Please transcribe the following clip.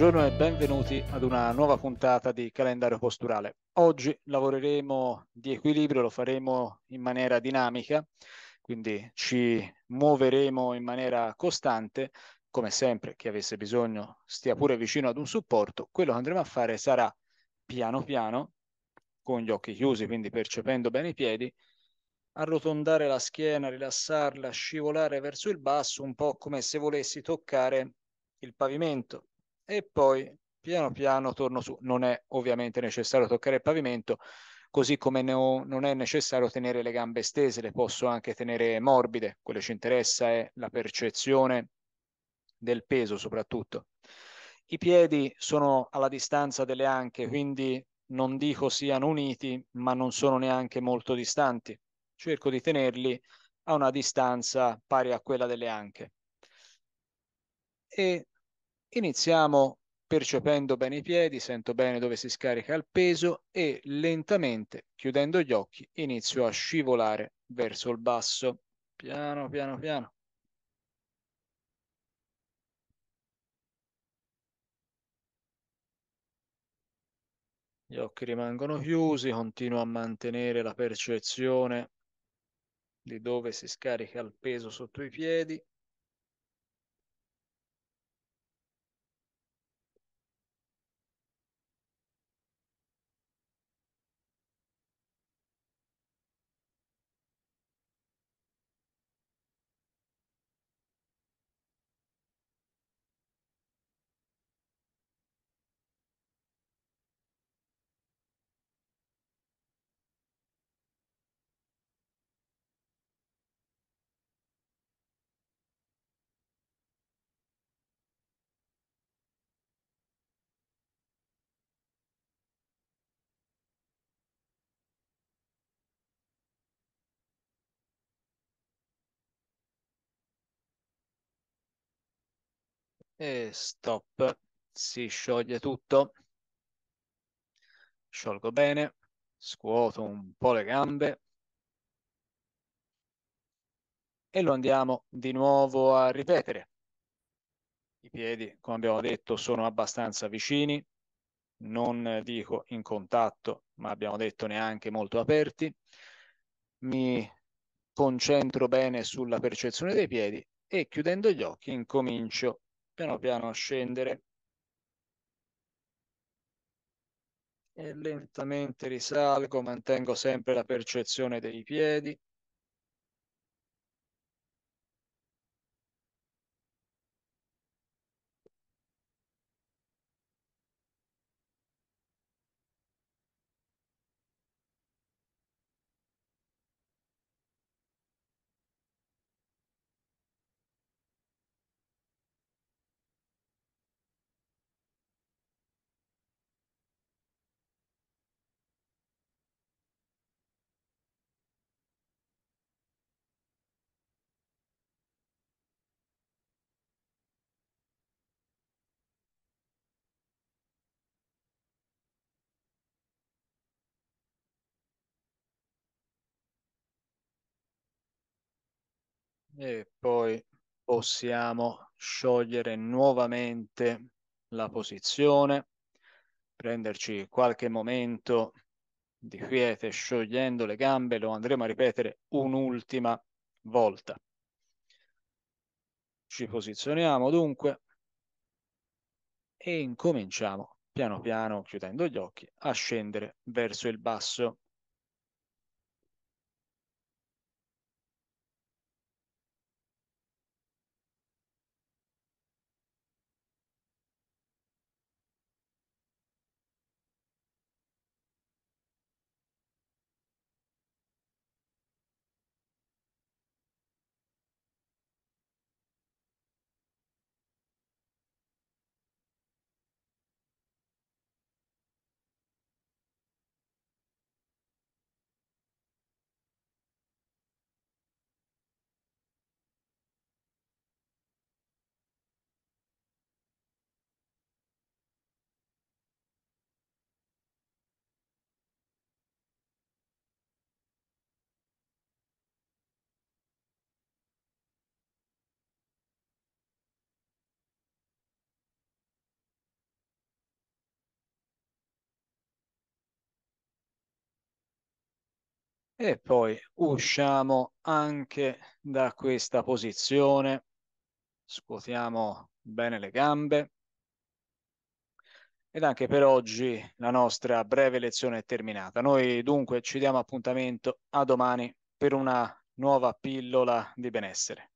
Buongiorno e benvenuti ad una nuova puntata di calendario posturale. Oggi lavoreremo di equilibrio, lo faremo in maniera dinamica, quindi ci muoveremo in maniera costante. Come sempre, chi avesse bisogno stia pure vicino ad un supporto. Quello che andremo a fare sarà piano piano, con gli occhi chiusi, quindi percependo bene i piedi, arrotondare la schiena, rilassarla, scivolare verso il basso, un po' come se volessi toccare il pavimento e poi piano piano torno su. Non è ovviamente necessario toccare il pavimento, così come ho, non è necessario tenere le gambe stese, le posso anche tenere morbide, quello che ci interessa è la percezione del peso soprattutto. I piedi sono alla distanza delle anche, quindi non dico siano uniti, ma non sono neanche molto distanti. Cerco di tenerli a una distanza pari a quella delle anche. E Iniziamo percependo bene i piedi, sento bene dove si scarica il peso e lentamente, chiudendo gli occhi, inizio a scivolare verso il basso. Piano, piano, piano. Gli occhi rimangono chiusi, continuo a mantenere la percezione di dove si scarica il peso sotto i piedi. E stop. Si scioglie tutto. Sciolgo bene. Scuoto un po' le gambe. E lo andiamo di nuovo a ripetere. I piedi, come abbiamo detto, sono abbastanza vicini, non dico in contatto, ma abbiamo detto neanche molto aperti. Mi concentro bene sulla percezione dei piedi e chiudendo gli occhi incomincio piano piano a scendere e lentamente risalgo, mantengo sempre la percezione dei piedi. e poi possiamo sciogliere nuovamente la posizione, prenderci qualche momento di quiete sciogliendo le gambe, lo andremo a ripetere un'ultima volta. Ci posizioniamo dunque e incominciamo piano piano, chiudendo gli occhi, a scendere verso il basso. e poi usciamo anche da questa posizione, scuotiamo bene le gambe ed anche per oggi la nostra breve lezione è terminata. Noi dunque ci diamo appuntamento a domani per una nuova pillola di benessere.